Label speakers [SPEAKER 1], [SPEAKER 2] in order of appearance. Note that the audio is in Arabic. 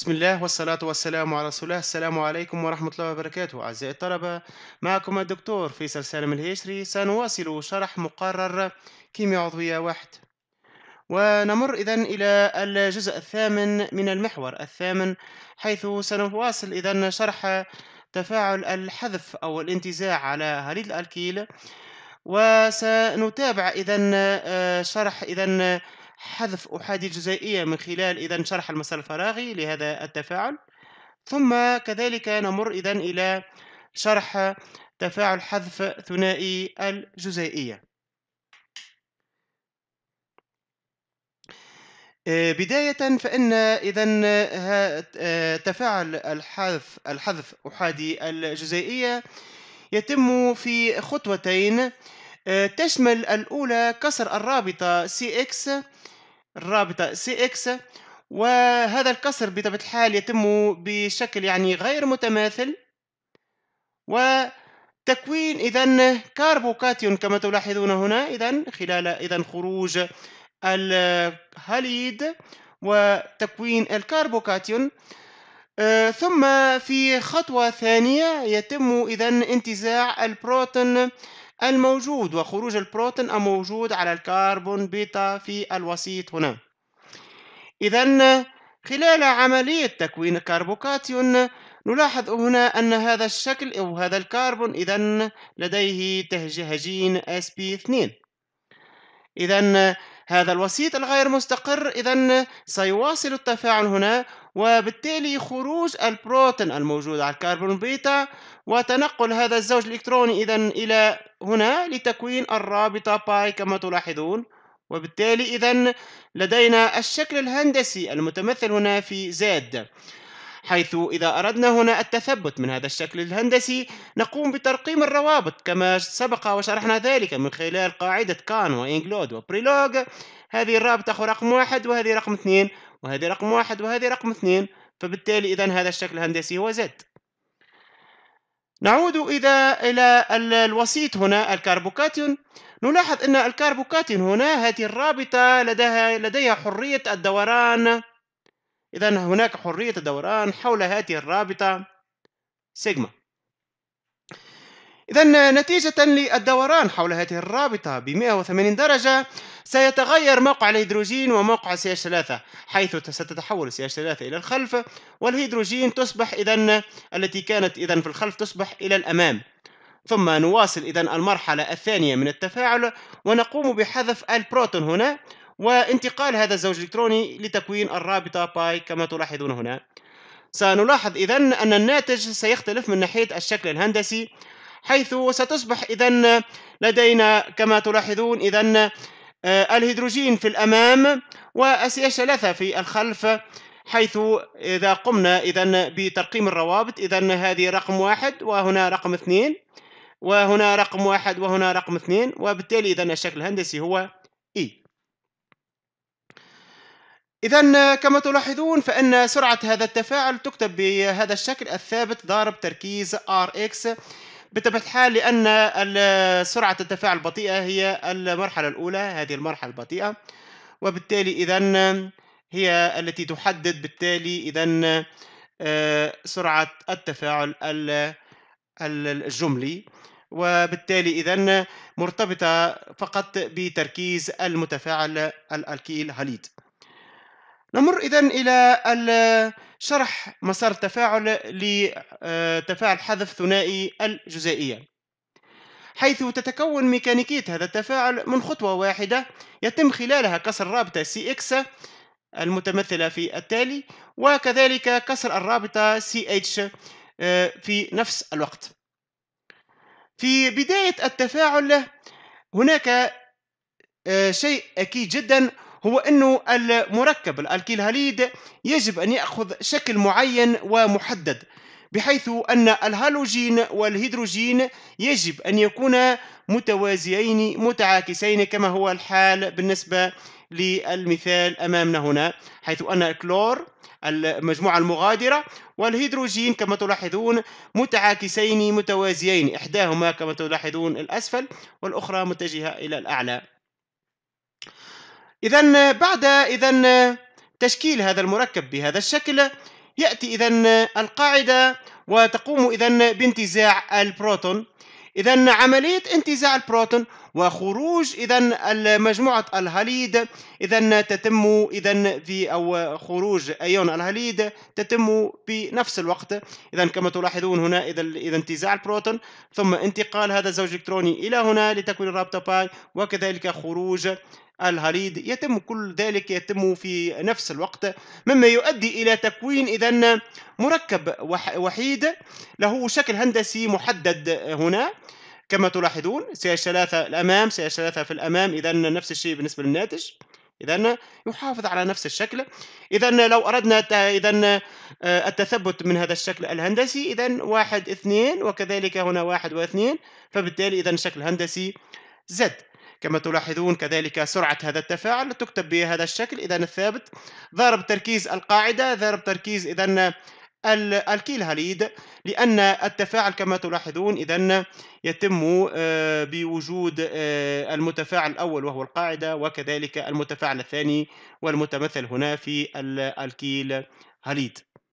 [SPEAKER 1] بسم الله والصلاة والسلام على رسول الله السلام عليكم ورحمة الله وبركاته أعزائي الطلبة معكم الدكتور فيصل سالم الهيشري سنواصل شرح مقرر كيمياء عضوية واحد ونمر إذا إلى الجزء الثامن من المحور الثامن حيث سنواصل إذا شرح تفاعل الحذف أو الانتزاع على هاليد الألكيل وسنتابع إذا شرح إذا حذف أحادي الجزيئيه من خلال إذا شرح المسار الفراغي لهذا التفاعل ثم كذلك نمر إذا إلى شرح تفاعل حذف ثنائي الجزيئية آه، بداية فإن إذا آه، تفاعل الحذف الحذف أحادي الجزيئية يتم في خطوتين آه، تشمل الأولى كسر الرابطة CX الرابطة سي اكس وهذا الكسر بطبيعة الحال يتم بشكل يعني غير متماثل وتكوين إذا كاربوكاتيون كما تلاحظون هنا إذا خلال إذا خروج الهاليد وتكوين الكاربوكاتيون آه، ثم في خطوة ثانية يتم إذا انتزاع البروتون الموجود وخروج البروتون الموجود على الكربون بيتا في الوسيط هنا إذا خلال عملية تكوين الكربوكاتيون نلاحظ هنا أن هذا الشكل أو هذا الكربون إذا لديه تهجين sp2 إذا هذا الوسيط الغير مستقر إذا سيواصل التفاعل هنا وبالتالي خروج البروتون الموجود على الكربون بيتا وتنقل هذا الزوج الإلكتروني إذا إلى هنا لتكوين الرابطة باي كما تلاحظون وبالتالي إذا لدينا الشكل الهندسي المتمثل هنا في زاد حيث إذا أردنا هنا التثبت من هذا الشكل الهندسي نقوم بترقيم الروابط كما سبق وشرحنا ذلك من خلال قاعدة كان وإنجلود وبريلوج هذه الرابطة رقم واحد وهذه رقم اثنين وهذه رقم واحد وهذه رقم اثنين فبالتالي إذا هذا الشكل الهندسي هو زد نعود إذا إلى الوسيط هنا الكربوكاتيون نلاحظ أن الكربوكاتيون هنا هذه الرابطة لديها لديها حرية الدوران إذا هناك حرية الدوران حول هذه الرابطة سيجما إذا نتيجة للدوران حول هذه الرابطة ب 180 درجة سيتغير موقع الهيدروجين وموقع CH3 حيث ستتحول CH3 إلى الخلف والهيدروجين تصبح إذا التي كانت إذا في الخلف تصبح إلى الأمام ثم نواصل إذا المرحلة الثانية من التفاعل ونقوم بحذف البروتون هنا وانتقال هذا الزوج الإلكتروني لتكوين الرابطة باي كما تلاحظون هنا سنلاحظ إذا أن الناتج سيختلف من ناحية الشكل الهندسي حيث ستصبح إذا لدينا كما تلاحظون إذا آه، الهيدروجين في الأمام والسي 3 في الخلف حيث إذا قمنا إذا بترقيم الروابط إذا هذه رقم واحد وهنا رقم اثنين وهنا رقم واحد وهنا رقم اثنين وبالتالي إذا الشكل الهندسي هو إي e. إذا كما تلاحظون فإن سرعة هذا التفاعل تكتب بهذا الشكل الثابت ضارب تركيز ار اكس بطبيعة الحال لأن سرعة التفاعل البطيئة هي المرحلة الأولى هذه المرحلة البطيئة وبالتالي إذا هي التي تحدد بالتالي إذا آه، سرعة التفاعل الجملي وبالتالي إذا مرتبطة فقط بتركيز المتفاعل الألكيل هاليد نمر إذا إلى شرح مسار التفاعل لتفاعل آه، حذف ثنائي الجزائية حيث تتكون ميكانيكية هذا التفاعل من خطوة واحدة يتم خلالها كسر الرابطة سي إكس المتمثلة في التالي وكذلك كسر الرابطة سي اتش آه، في نفس الوقت في بداية التفاعل هناك آه، شيء أكيد جدا هو أنه المركب الألكيل هاليد يجب أن يأخذ شكل معين ومحدد بحيث أن الهالوجين والهيدروجين يجب أن يكونا متوازيين متعاكسين كما هو الحال بالنسبة للمثال أمامنا هنا حيث أن الكلور المجموعة المغادرة والهيدروجين كما تلاحظون متعاكسين متوازيين إحداهما كما تلاحظون الأسفل والأخرى متجهة إلى الأعلى إذا بعد إذا تشكيل هذا المركب بهذا الشكل يأتي إذا القاعدة وتقوم إذا بانتزاع البروتون إذا عملية انتزاع البروتون وخروج إذا مجموعة الهاليد إذا تتم إذا في أو خروج أيون الهاليد تتم بنفس الوقت إذا كما تلاحظون هنا إذا إذا انتزاع البروتون ثم انتقال هذا الزوج الإلكتروني إلى هنا لتكوين الرابطة باي وكذلك خروج الهريد يتم كل ذلك يتم في نفس الوقت مما يؤدي إلى تكوين إذا مركب وحيد له شكل هندسي محدد هنا كما تلاحظون سياج ثلاثة الأمام سياج ثلاثة في الأمام إذا نفس الشيء بالنسبة للناتج إذا يحافظ على نفس الشكل إذا لو أردنا إذا آه، التثبت من هذا الشكل الهندسي إذا واحد اثنين وكذلك هنا واحد واثنين فبالتالي إذا شكل هندسي زد كما تلاحظون كذلك سرعة هذا التفاعل تكتب بهذا الشكل إذا الثابت ضرب تركيز القاعدة ضرب تركيز إذا الكيل هاليد لأن التفاعل كما تلاحظون إذا يتم آه، بوجود آه، المتفاعل الأول وهو القاعدة وكذلك المتفاعل الثاني والمتمثل هنا في الكيل هاليد